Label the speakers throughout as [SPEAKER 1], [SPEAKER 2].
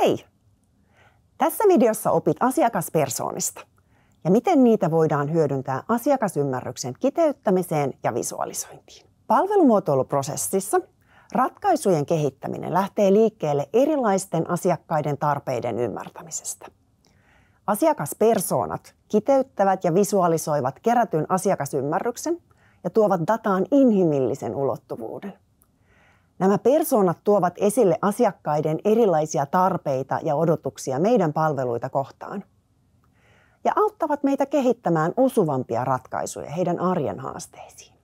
[SPEAKER 1] Hei! Tässä videossa opit asiakaspersoonista ja miten niitä voidaan hyödyntää asiakasymmärryksen kiteyttämiseen ja visualisointiin. Palvelumuotoiluprosessissa ratkaisujen kehittäminen lähtee liikkeelle erilaisten asiakkaiden tarpeiden ymmärtämisestä. Asiakaspersoonat kiteyttävät ja visualisoivat kerätyn asiakasymmärryksen ja tuovat dataan inhimillisen ulottuvuuden. Nämä persoonat tuovat esille asiakkaiden erilaisia tarpeita ja odotuksia meidän palveluita kohtaan ja auttavat meitä kehittämään osuvampia ratkaisuja heidän arjen haasteisiin.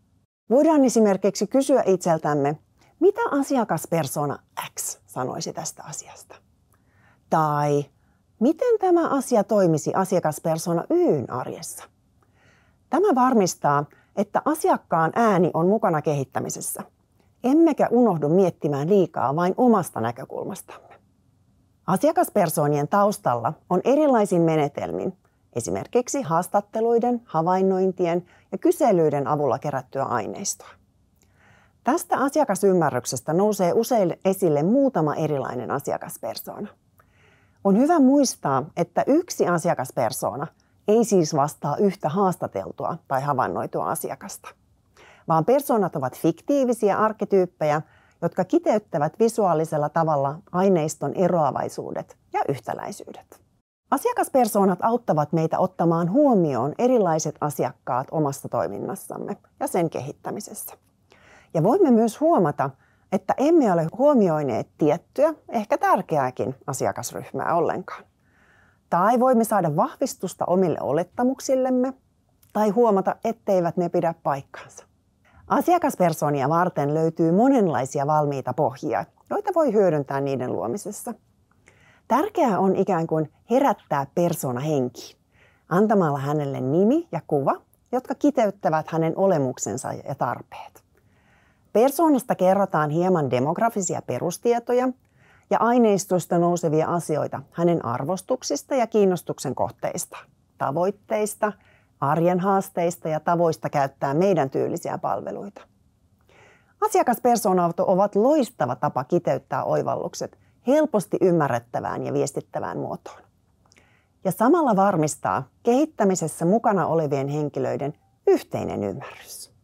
[SPEAKER 1] Voidaan esimerkiksi kysyä itseltämme, mitä asiakaspersona X sanoisi tästä asiasta? Tai miten tämä asia toimisi asiakaspersona Yn arjessa? Tämä varmistaa, että asiakkaan ääni on mukana kehittämisessä – emmekä unohdu miettimään liikaa vain omasta näkökulmastamme. Asiakaspersoonien taustalla on erilaisin menetelmin, esimerkiksi haastatteluiden, havainnointien ja kyselyiden avulla kerättyä aineistoa. Tästä asiakasymmärryksestä nousee usein esille muutama erilainen asiakaspersoona. On hyvä muistaa, että yksi asiakaspersoona ei siis vastaa yhtä haastateltua tai havainnoitua asiakasta vaan persoonat ovat fiktiivisiä arkkityyppejä, jotka kiteyttävät visuaalisella tavalla aineiston eroavaisuudet ja yhtäläisyydet. Asiakaspersoonat auttavat meitä ottamaan huomioon erilaiset asiakkaat omassa toiminnassamme ja sen kehittämisessä. Ja voimme myös huomata, että emme ole huomioineet tiettyä, ehkä tärkeääkin asiakasryhmää ollenkaan. Tai voimme saada vahvistusta omille olettamuksillemme tai huomata, etteivät ne pidä paikkaansa. Asiakaspersonia varten löytyy monenlaisia valmiita pohjia, joita voi hyödyntää niiden luomisessa. Tärkeää on ikään kuin herättää persona henki, antamalla hänelle nimi ja kuva, jotka kiteyttävät hänen olemuksensa ja tarpeet. Persoonasta kerrotaan hieman demografisia perustietoja ja aineistosta nousevia asioita hänen arvostuksista ja kiinnostuksen kohteista, tavoitteista – arjen haasteista ja tavoista käyttää meidän tyylisiä palveluita. Asiakaspersonauto ovat loistava tapa kiteyttää oivallukset helposti ymmärrettävään ja viestittävään muotoon. Ja samalla varmistaa kehittämisessä mukana olevien henkilöiden yhteinen ymmärrys.